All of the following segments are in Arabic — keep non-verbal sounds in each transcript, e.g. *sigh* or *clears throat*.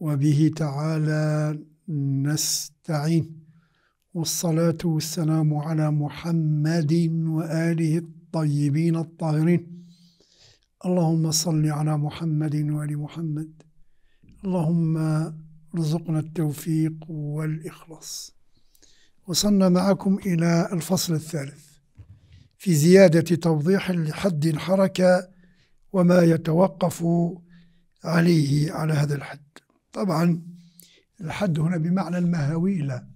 وبه تعالى نستعين والصلاة والسلام على محمد وآله الطيبين الطاهرين اللهم صل على محمد وآل محمد اللهم ارزقنا التوفيق والإخلاص وصلنا معكم إلى الفصل الثالث في زيادة توضيح لحد الحركة وما يتوقف عليه على هذا الحد طبعا الحد هنا بمعنى المهوي لا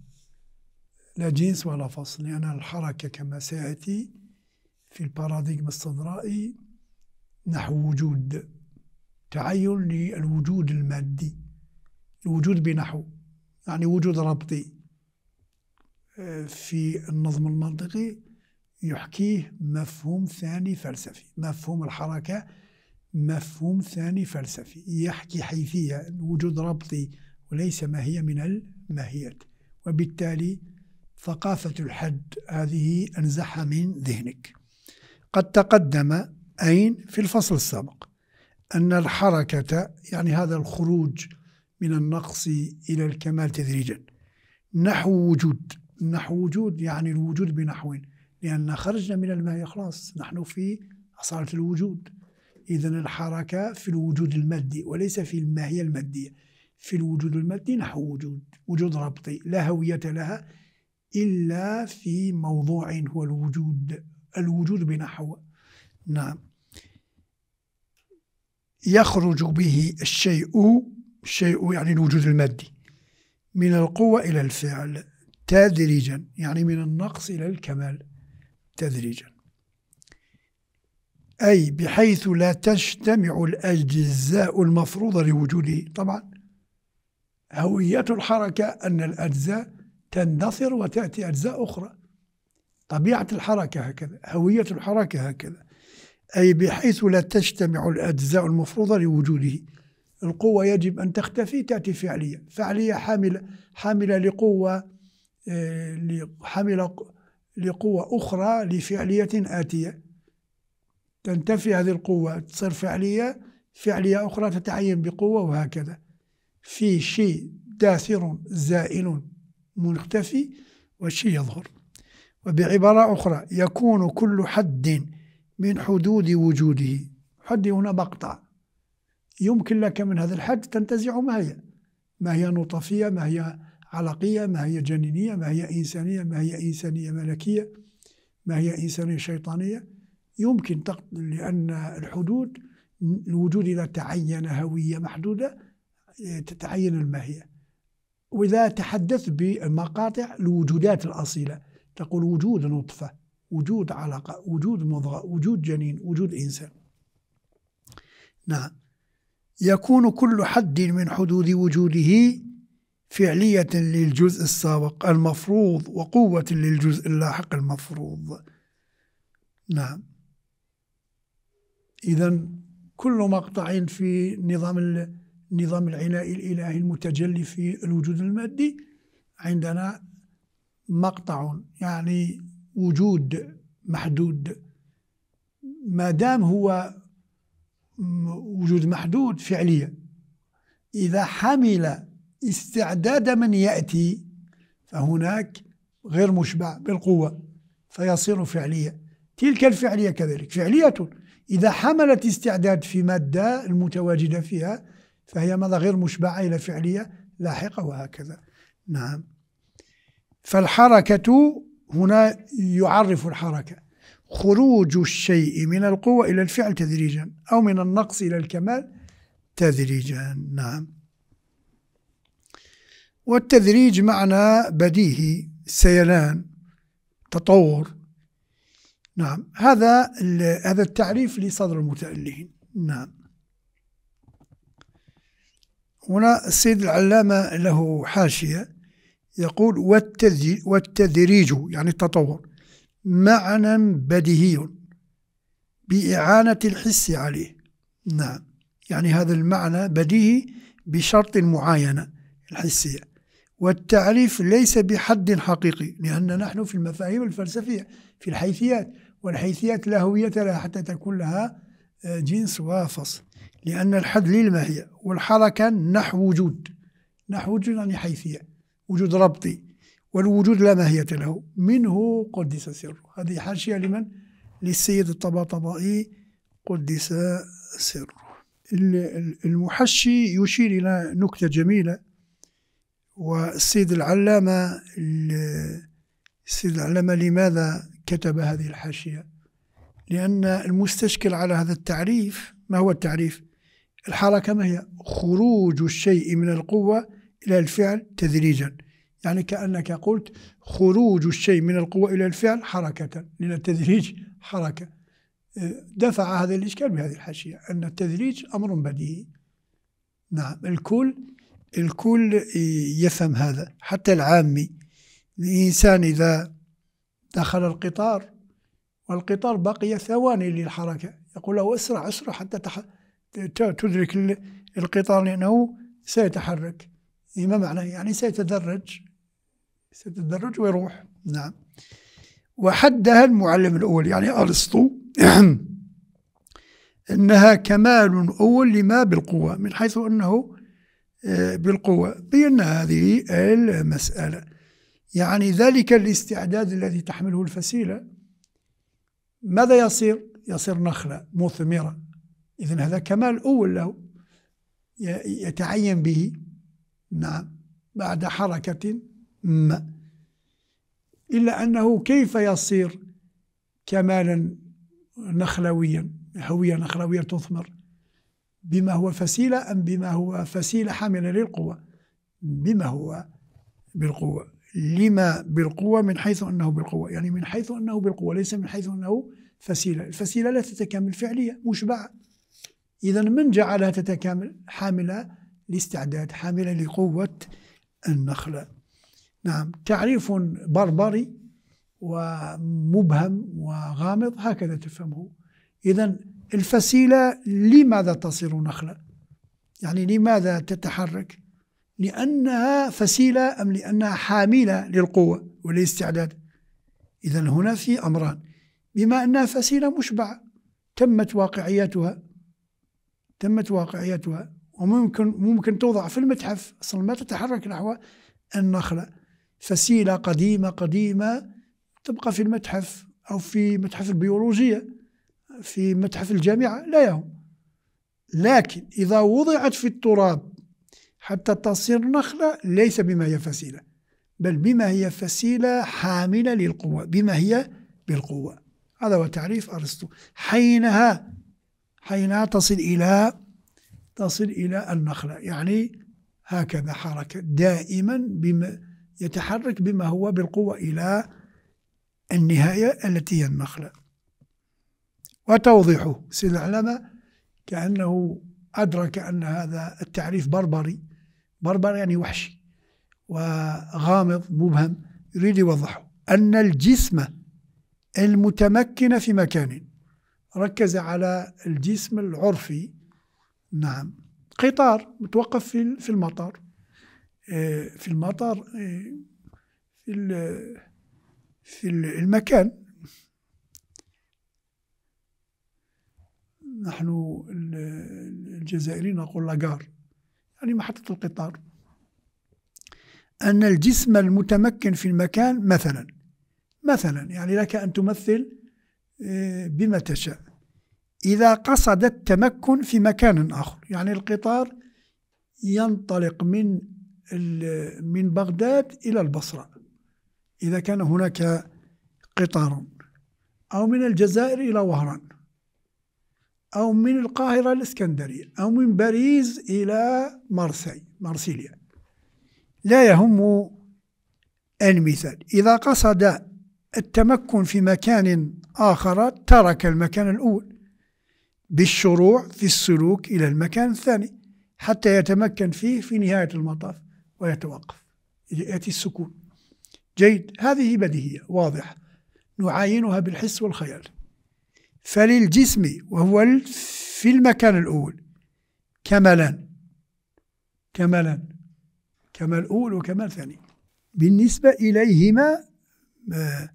لا جنس ولا فصل لأن يعني الحركة كما سيأتي في الباراديغم الصدرائي نحو وجود تعين للوجود المادي الوجود بنحو يعني وجود ربطي في النظم المنطقي يحكيه مفهوم ثاني فلسفي مفهوم الحركة مفهوم ثاني فلسفي يحكي حيثية وجود ربطي وليس ما هي من الماهية وبالتالي ثقافة الحد هذه أنزحها من ذهنك قد تقدم أين في الفصل السابق أن الحركة يعني هذا الخروج من النقص إلى الكمال تدريجا نحو وجود نحو وجود يعني الوجود بنحو لأن خرجنا من الماء خلاص نحن في أصالة الوجود إذا الحركة في الوجود المادي وليس في الماهية المادية في الوجود المادي نحو وجود وجود ربطي لا هوية لها إلا في موضوع هو الوجود الوجود بنحو نعم يخرج به الشيء الشيء يعني الوجود المادي من القوة إلى الفعل تدريجا يعني من النقص إلى الكمال تدريجا أي بحيث لا تجتمع الأجزاء المفروضة لوجوده طبعا هوية الحركة أن الأجزاء تندثر وتأتي أجزاء أخرى طبيعة الحركة هكذا هوية الحركة هكذا أي بحيث لا تجتمع الأجزاء المفروضة لوجوده القوة يجب أن تختفي تأتي فعلية فعلية حاملة حاملة لقوة آه، حاملة لقوة أخرى لفعلية آتية تنتفي هذه القوة تصير فعلية فعلية أخرى تتعين بقوة وهكذا في شيء داثر زائل مختفي والشيء يظهر وبعبارة أخرى يكون كل حد من حدود وجوده حد هنا مقطع يمكن لك من هذا الحد تنتزع ما هي ما هي نطفية ما هي علقية ما هي جنينية ما هي إنسانية ما هي إنسانية ملكية ما هي إنسانية شيطانية يمكن لأن الحدود الوجود إذا تعين هوية محدودة آه، تتعين الماهية وإذا تحدثت بمقاطع الوجودات الأصيلة تقول وجود نطفة وجود علقة وجود مضغة وجود جنين وجود إنسان نعم يكون كل حد من حدود وجوده فعلية للجزء السابق المفروض وقوة للجزء اللاحق المفروض نعم إذا كل مقطع في نظام نظام العنائي الإلهي المتجلي في الوجود المادي عندنا مقطع يعني وجود محدود ما دام هو وجود محدود فعليا إذا حمل استعداد من يأتي فهناك غير مشبع بالقوة فيصير فعلية تلك الفعلية كذلك فعلية إذا حملت استعداد في مادة المتواجدة فيها فهي ماذا غير مشبعة إلى فعلية لاحقة وهكذا نعم فالحركة هنا يعرف الحركة خروج الشيء من القوة إلى الفعل تدريجا أو من النقص إلى الكمال تدريجا نعم والتدريج معنى بديهي سيلان تطور نعم هذا هذا التعريف لصدر المتألهين نعم هنا السيد العلامة له حاشية يقول والتدريج يعني التطور معنى بديهي بإعانة الحس عليه نعم يعني هذا المعنى بديهي بشرط المعاينة الحسية والتعريف ليس بحد حقيقي لأن نحن في المفاهيم الفلسفية في الحيثيات والحيثيات لا هوية لها حتى تكون لها آه، جنس وفصل لأن الحد للماهية والحركة نحو وجود نحو وجود يعني حيثية وجود ربطي والوجود لا ماهية له منه قدس سره هذه حاشية لمن؟ للسيد الطباطبائي قدس سره المحشي يشير إلى نكتة جميلة والسيد العلامة السيد العلامة لماذا كتب هذه الحاشية لأن المستشكل على هذا التعريف ما هو التعريف؟ الحركة ما هي؟ خروج الشيء من القوة إلى الفعل تدريجا يعني كأنك قلت خروج الشيء من القوة إلى الفعل حركة لأن التدريج حركة دفع هذا الإشكال بهذه الحاشية أن التدريج أمر بديهي نعم الكل الكل يفهم هذا حتى العامي الإنسان إذا دخل القطار والقطار بقي ثواني للحركة يقول له اسرع اسرع حتى تح... تدرك القطار لأنه سيتحرك إيه، ما معنى يعني سيتدرج سيتدرج ويروح نعم وحدها المعلم الأول يعني أرسطو *clears throat* أنها كمال أول لما بالقوة من حيث أنه آه، بالقوة بينا هذه المسألة يعني ذلك الاستعداد الذي تحمله الفسيلة ماذا يصير؟ يصير نخلة مثمرة إذا هذا كمال أول له يتعين به نعم بعد حركة ما إلا أنه كيف يصير كمالا نخلويا هوية نخلوية تثمر بما هو فسيلة أم بما هو فسيلة حاملة للقوة بما هو بالقوة لما بالقوة من حيث أنه بالقوة يعني من حيث أنه بالقوة ليس من حيث أنه فسيلة الفسيلة لا تتكامل فعلية مشبعة إذا من جعلها تتكامل حاملة لاستعداد حاملة لقوة النخلة نعم تعريف بربري ومبهم وغامض هكذا تفهمه إذا الفسيلة لماذا تصير نخلة يعني لماذا تتحرك لأنها فسيلة أم لأنها حاملة للقوة والاستعداد إذا هنا في أمران بما أنها فسيلة مشبعة تمت واقعيتها تمت واقعيتها وممكن ممكن توضع في المتحف أصلا ما تتحرك نحو النخلة فسيلة قديمة قديمة تبقى في المتحف أو في متحف البيولوجية في متحف الجامعة لا يهم لكن إذا وضعت في التراب حتى تصير نخلة ليس بما هي فسيلة بل بما هي فسيلة حاملة للقوة بما هي بالقوة هذا هو تعريف أرسطو حينها حينها تصل إلى تصل إلى النخلة يعني هكذا حركة دائما بما يتحرك بما هو بالقوة إلى النهاية التي هي النخلة وتوضيحه سيد العلامة كأنه أدرك أن هذا التعريف بربري بربر يعني وحشي وغامض مبهم يريد يوضحه أن الجسم المتمكن في مكان ركز على الجسم العرفي نعم قطار متوقف في في المطار آه، في المطار آه، في في المكان نحن الجزائريين نقول لاغار يعني محطة القطار أن الجسم المتمكن في المكان مثلا مثلا يعني لك أن تمثل آه، بما تشاء إذا قصد التمكن في مكان آخر يعني القطار ينطلق من من بغداد إلى البصرة إذا كان هناك قطار أو من الجزائر إلى وهران أو من القاهرة الإسكندرية أو من باريس إلى مارسي مارسيليا لا يهم المثال إذا قصد التمكن في مكان آخر ترك المكان الأول بالشروع في السلوك إلى المكان الثاني حتى يتمكن فيه في نهاية المطاف ويتوقف يأتي السكون جيد هذه بديهية واضحة نعاينها بالحس والخيال فللجسم وهو في المكان الأول كملا كملا كمال أول وكمال ثاني بالنسبة إليهما آه،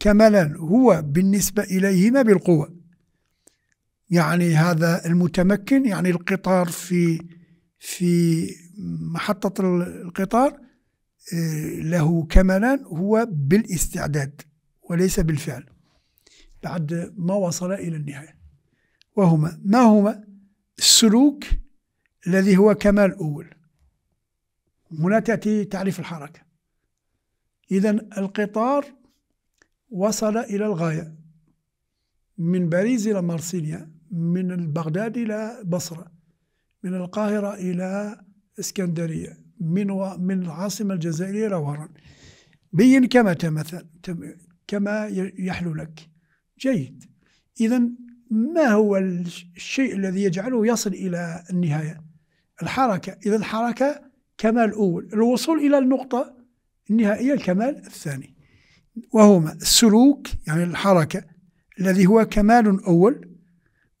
كملا هو بالنسبة إليهما بالقوة يعني هذا المتمكن يعني القطار في في محطة القطار آه، له كملا هو بالاستعداد وليس بالفعل بعد ما وصل إلى النهاية وهما ما هما السلوك الذي هو كمال أول هنا تأتي تعريف الحركة إذا القطار وصل إلى الغاية من باريس إلى مارسيليا من بغداد إلى بصرة من القاهرة إلى اسكندرية من و... من العاصمة الجزائرية إلى وهران بين كما تمثل كما يحلو لك جيد إذا ما هو الشيء الذي يجعله يصل إلى النهاية الحركة إذا الحركة كمال أول الوصول إلى النقطة النهائية الكمال الثاني وهما السلوك يعني الحركة الذي هو كمال أول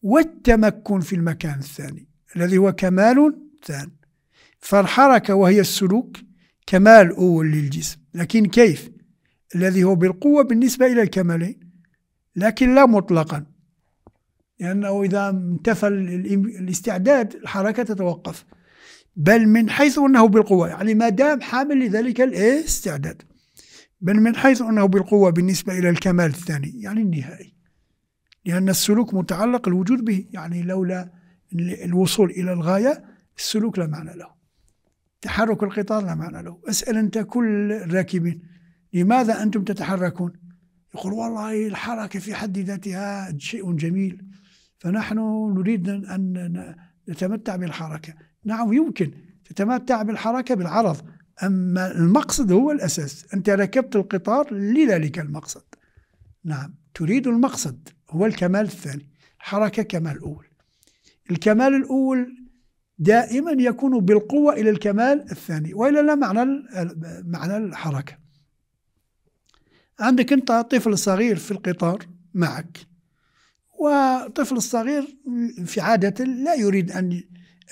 والتمكن في المكان الثاني الذي هو كمال ثاني فالحركة وهي السلوك كمال أول للجسم لكن كيف الذي هو بالقوة بالنسبة إلى الكمالين لكن لا مطلقا لأنه إذا انتفى الاستعداد الحركة تتوقف بل من حيث أنه بالقوة يعني ما دام حامل لذلك الاستعداد بل من حيث أنه بالقوة بالنسبة إلى الكمال الثاني يعني النهائي لأن السلوك متعلق الوجود به يعني لولا الوصول إلى الغاية السلوك لا معنى له تحرك القطار لا معنى له أسأل أنت كل الراكبين لماذا أنتم تتحركون يقول والله الحركة في حد ذاتها شيء جميل فنحن نريد أن نتمتع بالحركة نعم يمكن تتمتع بالحركة بالعرض أما المقصد هو الأساس أنت ركبت القطار لذلك المقصد نعم تريد المقصد هو الكمال الثاني حركة كمال أول الكمال الأول دائما يكون بالقوة إلى الكمال الثاني وإلا لا معنى معنى الحركة عندك أنت طفل صغير في القطار معك والطفل الصغير في عادة لا يريد أن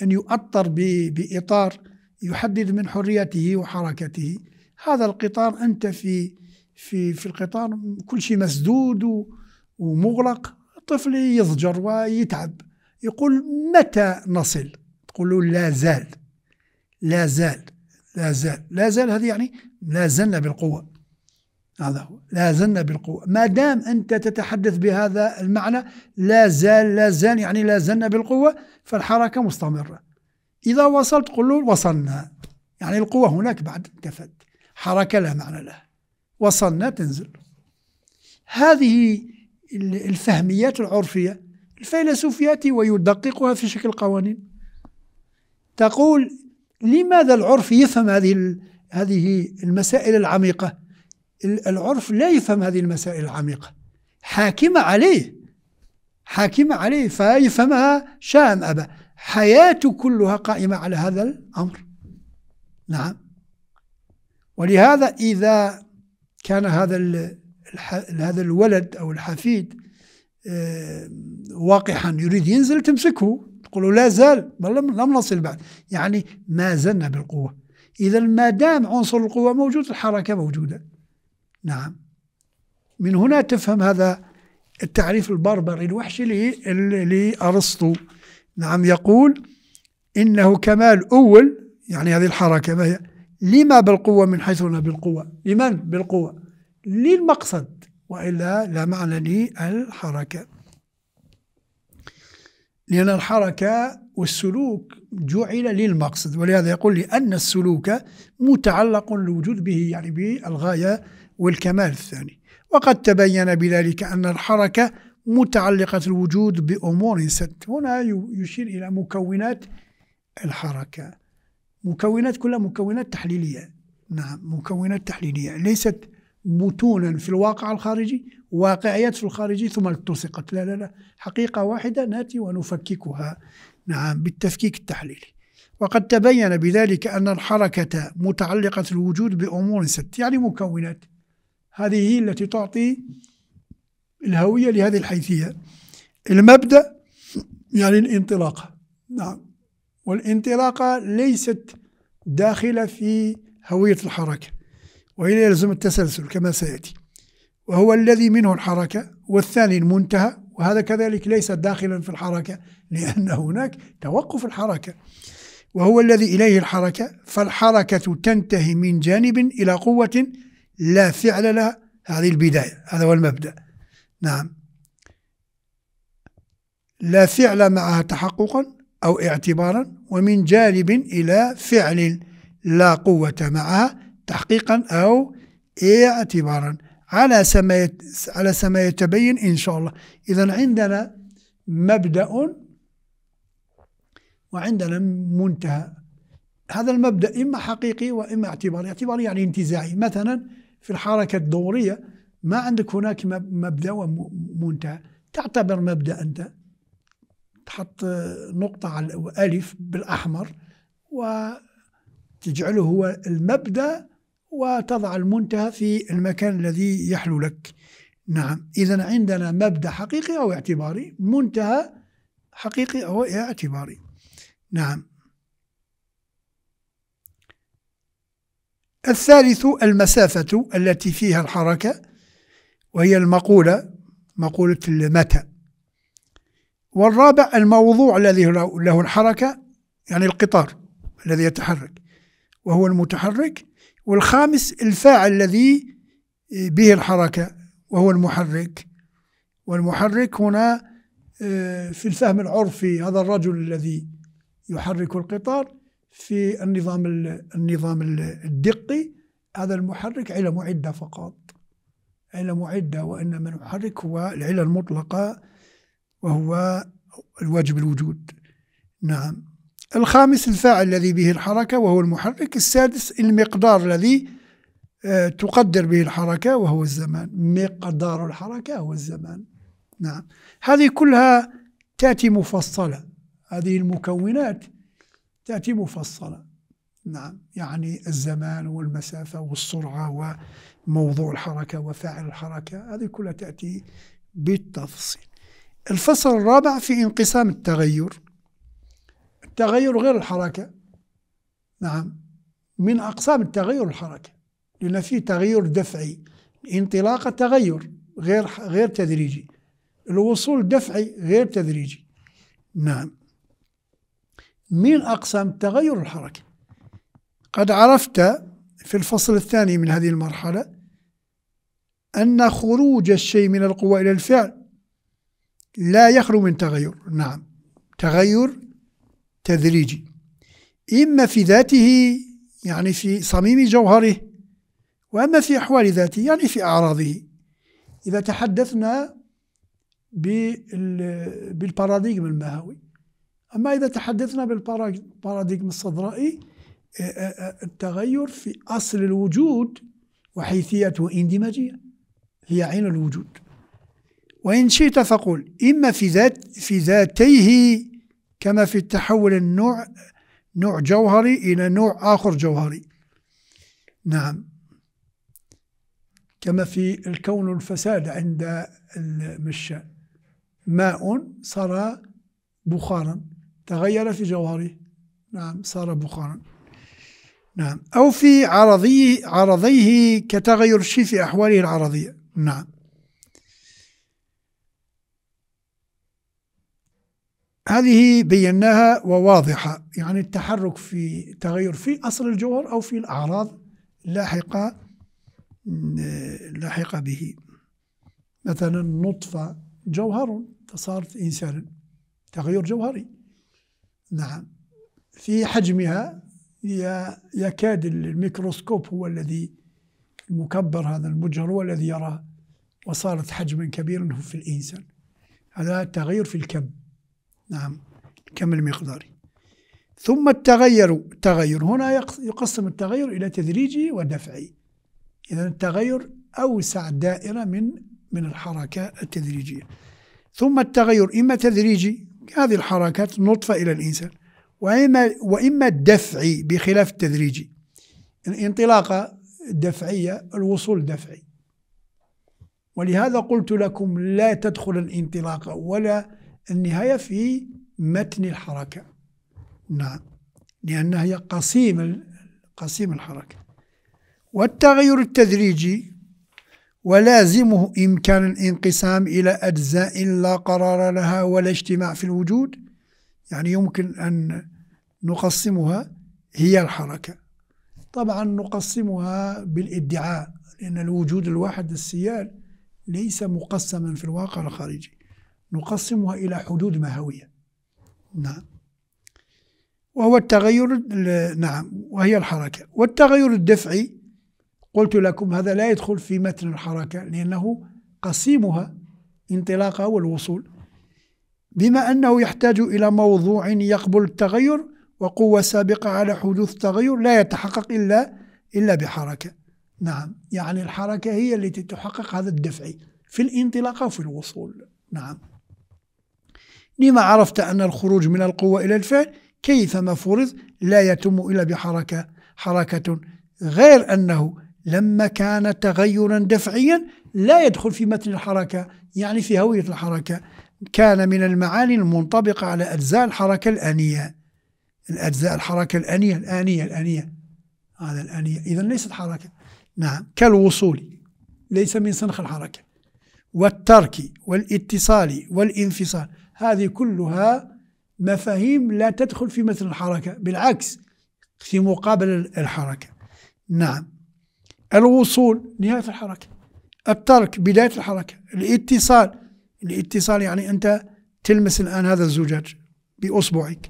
أن يؤطر بإطار يحدد من حريته وحركته هذا القطار أنت في في في القطار كل شيء مسدود ومغلق الطفل يضجر ويتعب يقول متى نصل تقول له لا زال لا زال لا زال لا زال هذه يعني لا زلنا بالقوة هذا هو لا زلنا بالقوة ما دام أنت تتحدث بهذا المعنى لا زال لا زال يعني لا زلنا بالقوة فالحركة مستمرة إذا وصلت قل له وصلنا يعني القوة هناك بعد انتفت حركة لا معنى لها وصلنا تنزل هذه الفهميات العرفية الفيلسوف يأتي ويدققها في شكل قوانين تقول لماذا العرف يفهم هذه هذه المسائل العميقة العرف لا يفهم هذه المسائل العميقة حاكمة عليه حاكمة عليه فيفهمها شاء أم أبى حياته كلها قائمة على هذا الأمر نعم ولهذا إذا كان هذا هذا الولد أو الحفيد آه، واقحا يريد ينزل تمسكه تقول لا زال لم نصل بعد يعني ما زلنا بالقوة إذا ما دام عنصر القوة موجود الحركة موجودة نعم من هنا تفهم هذا التعريف البربري الوحشي لأرسطو نعم يقول إنه كمال أول يعني هذه الحركة ما هي لما بالقوة من حيث لا بالقوة لمن بالقوة للمقصد وإلا لا معنى للحركة لأن الحركة والسلوك جعل للمقصد ولهذا يقول لأن السلوك متعلق الوجود به يعني بالغاية والكمال الثاني وقد تبين بذلك أن الحركة متعلقة الوجود بأمور ست هنا يشير إلى مكونات الحركة مكونات كلها مكونات تحليلية نعم مكونات تحليلية ليست متونا في الواقع الخارجي واقعيات في الخارجي ثم التصقت لا لا لا حقيقة واحدة نأتي ونفككها نعم بالتفكيك التحليلي وقد تبين بذلك أن الحركة متعلقة الوجود بأمور ست يعني مكونات هذه هي التي تعطي الهوية لهذه الحيثية المبدأ يعني الانطلاقة نعم والانطلاقة ليست داخلة في هوية الحركة وهي يلزم التسلسل كما سيأتي وهو الذي منه الحركة والثاني المنتهى وهذا كذلك ليس داخلا في الحركة لأن هناك توقف الحركة وهو الذي إليه الحركة فالحركة تنتهي من جانب إلى قوة لا فعل لها هذه البداية هذا هو المبدأ نعم لا فعل معها تحققا أو اعتبارا ومن جانب إلى فعل لا قوة معها تحقيقا أو اعتبارا على سما على سما يتبين إن شاء الله إذا عندنا مبدأ وعندنا منتهى هذا المبدأ إما حقيقي وإما اعتباري اعتباري يعني انتزاعي مثلا في الحركة الدورية ما عندك هناك مبدأ ومنتهى تعتبر مبدأ أنت تحط نقطة على ألف بالأحمر وتجعله هو المبدأ وتضع المنتهى في المكان الذي يحلو لك نعم إذا عندنا مبدأ حقيقي أو اعتباري منتهى حقيقي أو اعتباري نعم الثالث المسافة التي فيها الحركة وهي المقولة مقولة المتى والرابع الموضوع الذي له الحركة يعني القطار الذي يتحرك وهو المتحرك والخامس الفاعل الذي به الحركة وهو المحرك والمحرك هنا آه، في الفهم العرفي هذا الرجل الذي يحرك القطار في النظام النظام الدقي هذا المحرك علة معدة فقط علة معدة وإنما المحرك هو العلة المطلقة وهو الواجب الوجود نعم الخامس الفاعل الذي به الحركة وهو المحرك السادس المقدار الذي آه، تقدر به الحركة وهو الزمان مقدار الحركة هو الزمان نعم هذه كلها تأتي مفصلة هذه المكونات تأتي مفصلة نعم يعني الزمان والمسافة والسرعة وموضوع الحركة وفاعل الحركة هذه كلها تأتي بالتفصيل الفصل الرابع في انقسام التغير التغير غير الحركة نعم من أقسام التغير الحركة لأن في تغير دفعي انطلاقة تغير غير غير تدريجي الوصول دفعي غير تدريجي نعم من أقسام تغير الحركة قد عرفت في الفصل الثاني من هذه المرحلة أن خروج الشيء من القوة إلى الفعل لا يخلو من تغير نعم تغير تدريجي إما في ذاته يعني في صميم جوهره وأما في أحوال ذاته يعني في أعراضه إذا تحدثنا بالباراديغم الماهوي أما إذا تحدثنا بالباراديغم الصدرائي التغير في أصل الوجود وحيثيته اندماجية هي عين الوجود وإن شئت فقل إما في ذات في ذاتيه كما في التحول النوع نوع جوهري إلى نوع آخر جوهري نعم كما في الكون الفساد عند المشاء ماء صار بخارا تغير في جوهره نعم صار بخارا نعم أو في عرضيه عرضيه كتغير الشيء في أحواله العرضية نعم هذه بيناها وواضحة يعني التحرك في تغير في أصل الجوهر أو في الأعراض لاحقة لاحقة به مثلا نطفة جوهر فصارت إنسانا تغير جوهري نعم في حجمها يكاد الميكروسكوب هو الذي المكبر هذا المجهر هو الذي يراه وصارت حجما كبيرا في الإنسان هذا تغير في الكم نعم الكم المقداري ثم التغير تغير هنا يقسم التغير إلى تدريجي ودفعي إذا التغير أوسع دائرة من من الحركة التدريجية ثم التغير إما تدريجي بهذه الحركات نطفة إلى الإنسان وإما, وإما الدفعي بخلاف التدريجي الانطلاقة دفعية الوصول دفعي ولهذا قلت لكم لا تدخل الانطلاقة ولا النهاية في متن الحركة نعم لأنها هي قصيم قصيم الحركة والتغير التدريجي ولازمه إمكان الانقسام إلى أجزاء لا قرار لها ولا اجتماع في الوجود يعني يمكن أن نقسمها هي الحركة طبعا نقسمها بالادعاء لأن الوجود الواحد السيال ليس مقسما في الواقع الخارجي نقسمها إلى حدود مهوية نعم وهو التغير نعم وهي الحركة والتغير الدفعي قلت لكم هذا لا يدخل في متن الحركة لأنه قسيمها انطلاقها والوصول بما أنه يحتاج إلى موضوع يقبل التغير وقوة سابقة على حدوث التغير لا يتحقق إلا إلا بحركة نعم يعني الحركة هي التي تحقق هذا الدفع في الانطلاق وفي الوصول نعم لما عرفت أن الخروج من القوة إلى الفعل كيفما فرض لا يتم إلا بحركة حركة غير أنه لما كان تغيرا دفعيا لا يدخل في متن الحركة يعني في هوية الحركة كان من المعاني المنطبقة على أجزاء الحركة الآنية الأجزاء الحركة الآنية الآنية الآنية هذا الآنية إذا ليست حركة نعم كالوصول ليس من صنخ الحركة والترك والاتصال والانفصال هذه كلها مفاهيم لا تدخل في مثل الحركة بالعكس في مقابل الحركة نعم الوصول نهاية الحركة الترك بداية الحركة الاتصال الاتصال يعني أنت تلمس الآن هذا الزجاج بأصبعك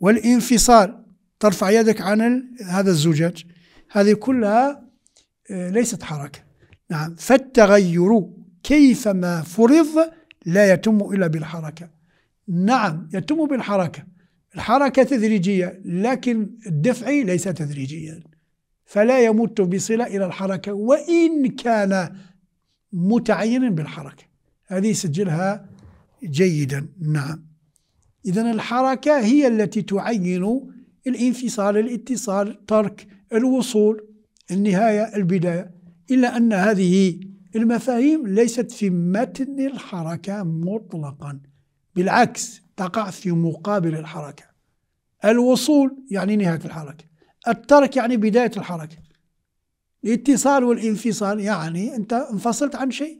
والانفصال ترفع يدك عن هذا الزجاج هذه كلها آه، ليست حركة نعم فالتغير كيفما فرض لا يتم إلا بالحركة نعم يتم بالحركة الحركة تدريجية لكن الدفع ليس تدريجيا فلا يمت بصلة إلى الحركة وإن كان متعينا بالحركة هذه سجلها جيدا نعم إذا الحركة هي التي تعين الانفصال الاتصال ترك الوصول النهاية البداية إلا أن هذه المفاهيم ليست في متن الحركة مطلقا بالعكس تقع في مقابل الحركة الوصول يعني نهاية الحركة الترك يعني بداية الحركة الاتصال والانفصال يعني أنت انفصلت عن شيء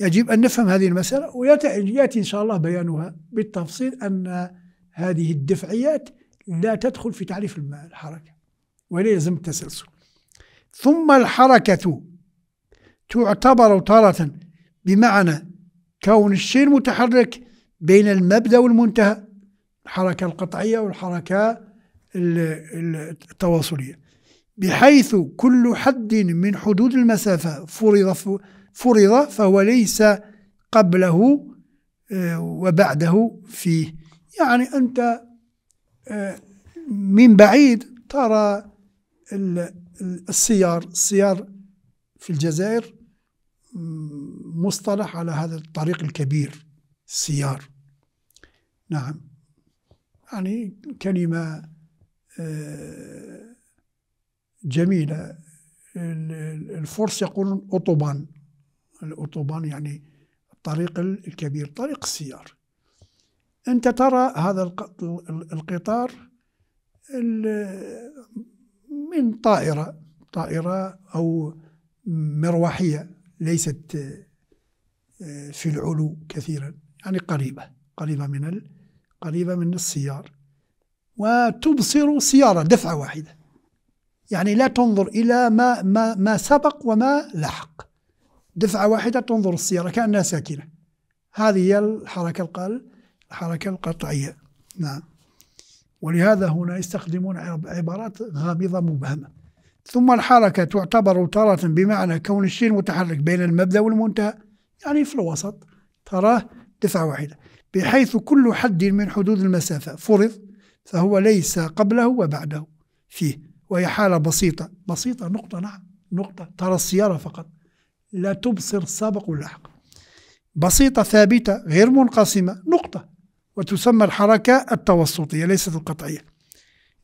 يجب أن نفهم هذه المسألة ويأتي إن شاء الله بيانها بالتفصيل أن هذه الدفعيات لا تدخل في تعريف الحركة ولا يلزم التسلسل ثم الحركة تعتبر تارة بمعنى كون الشيء المتحرك بين المبدأ والمنتهى الحركة القطعية والحركة التواصلية بحيث كل حد من حدود المسافة فرض فرض فهو ليس قبله آه، وبعده فيه يعني أنت آه، من بعيد ترى السيار السيار في الجزائر مصطلح على هذا الطريق الكبير السيار نعم يعني كلمة آه، جميلة الفرس يقولون أوتوبان الأوتوبان يعني الطريق الكبير طريق السيار أنت ترى هذا القطار من طائرة طائرة أو مروحية ليست آه، في العلو كثيرا يعني قريبة قريبة من قريبة من السيار وتبصر سيارة دفعة واحدة يعني لا تنظر إلى ما, ما, ما سبق وما لحق دفعة واحدة تنظر السيارة كأنها ساكنة هذه هي الحركة القل الحركة القطعية نعم ولهذا هنا يستخدمون عبارات غامضة مبهمة ثم الحركة تعتبر تارة بمعنى كون الشيء متحرك بين المبدأ والمنتهى يعني في الوسط تراه دفعة واحدة بحيث كل حد من حدود المسافة فرض فهو ليس قبله وبعده فيه وهي حالة بسيطة بسيطة نقطة نعم نقطة ترى السيارة فقط لا تبصر السابق واللاحق بسيطة ثابتة غير منقسمة نقطة وتسمى الحركة التوسطية ليست القطعية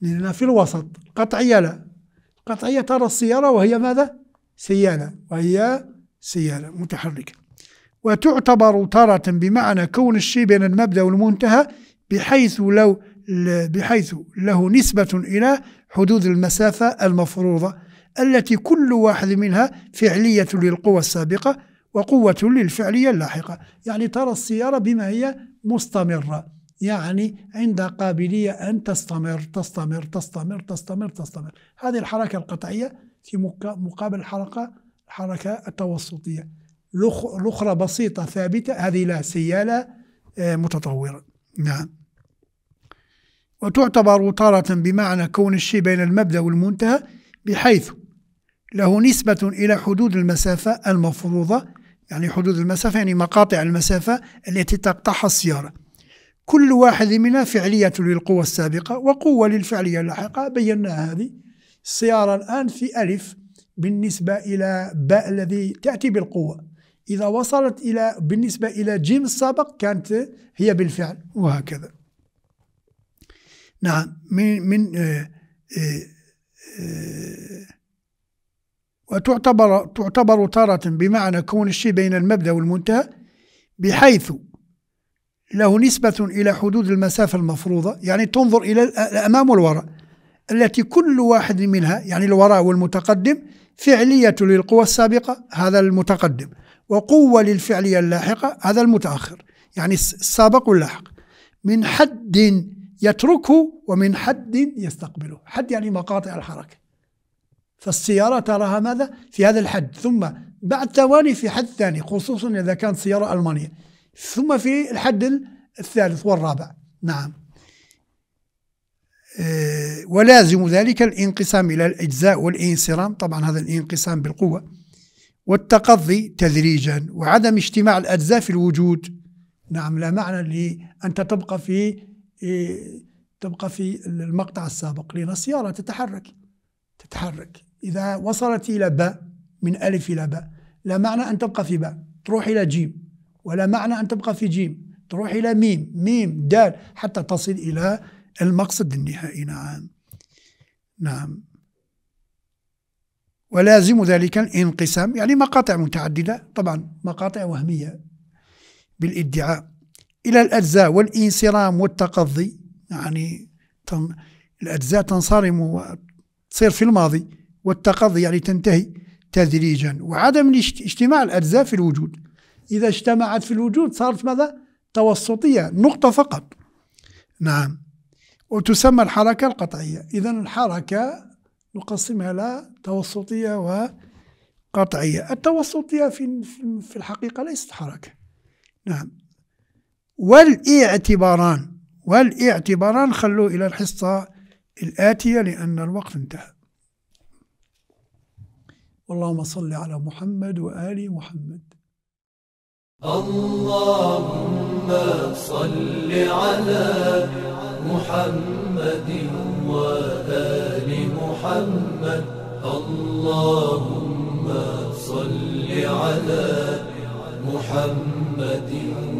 لأنها في الوسط القطعية لا القطعية ترى السيارة وهي ماذا؟ سيالة وهي سيالة متحركة وتعتبر تارة بمعنى كون الشيء بين المبدأ والمنتهى بحيث لو بحيث له نسبة إلى حدود المسافة المفروضة التي كل واحد منها فعلية للقوى السابقة وقوة للفعلية اللاحقة يعني ترى السيارة بما هي مستمرة يعني عندها قابلية أن تستمر تستمر تستمر تستمر تستمر هذه الحركة القطعية في مقابل الحركة الحركة التوسطية الأخرى بسيطة ثابتة هذه لا سيالة آه، متطورة نعم وتعتبر تارة بمعنى كون الشيء بين المبدأ والمنتهى بحيث له نسبة إلى حدود المسافة المفروضة يعني حدود المسافة يعني مقاطع المسافة التي تقطعها السيارة كل واحد منها فعلية للقوة السابقة وقوة للفعلية اللاحقة بيناها هذه السيارة الآن في ألف بالنسبة إلى باء الذي تأتي بالقوة إذا وصلت إلى بالنسبة إلى جيم السابق كانت هي بالفعل وهكذا نعم من من آه، آه، آه، وتعتبر تعتبر تارة بمعنى كون الشيء بين المبدأ والمنتهى بحيث له نسبة إلى حدود المسافة المفروضة يعني تنظر إلى الأمام والوراء التي كل واحد منها يعني الوراء والمتقدم فعلية للقوى السابقة هذا المتقدم وقوة للفعلية اللاحقة هذا المتأخر يعني السابق واللاحق من حد يتركه ومن حد يستقبله حد يعني مقاطع الحركة فالسيارة تراها ماذا في هذا الحد ثم بعد ثواني في حد ثاني خصوصا إذا كانت سيارة ألمانية ثم في الحد الثالث والرابع نعم آه، ولازم ذلك الانقسام إلى الأجزاء والانصرام طبعا هذا الانقسام بالقوة والتقضي تدريجا وعدم اجتماع الأجزاء في الوجود نعم لا معنى لأن تبقى في إيه، تبقى في المقطع السابق لأن السيارة تتحرك تتحرك إذا وصلت إلى باء من ألف إلى باء لا معنى أن تبقى في باء تروح إلى جيم ولا معنى أن تبقى في جيم تروح إلى ميم ميم دال حتى تصل إلى المقصد النهائي نعم نعم ولازم ذلك الانقسام يعني مقاطع متعددة طبعا مقاطع وهمية بالادعاء إلى الأجزاء والإنسرام والتقضي يعني الأجزاء تنصرم وتصير في الماضي والتقضي يعني تنتهي تدريجا وعدم اجتماع الأجزاء في الوجود إذا اجتمعت في الوجود صارت ماذا؟ توسطية نقطة فقط نعم وتسمى الحركة القطعية إذا الحركة نقسمها إلى توسطية وقطعية التوسطية في الحقيقة ليست حركة نعم والاعتباران والاعتباران خلوه إلى الحصة الآتية لأن الوقت انتهى اللهم صل على محمد وآل محمد اللهم صل على محمد وآل محمد اللهم صل على محمد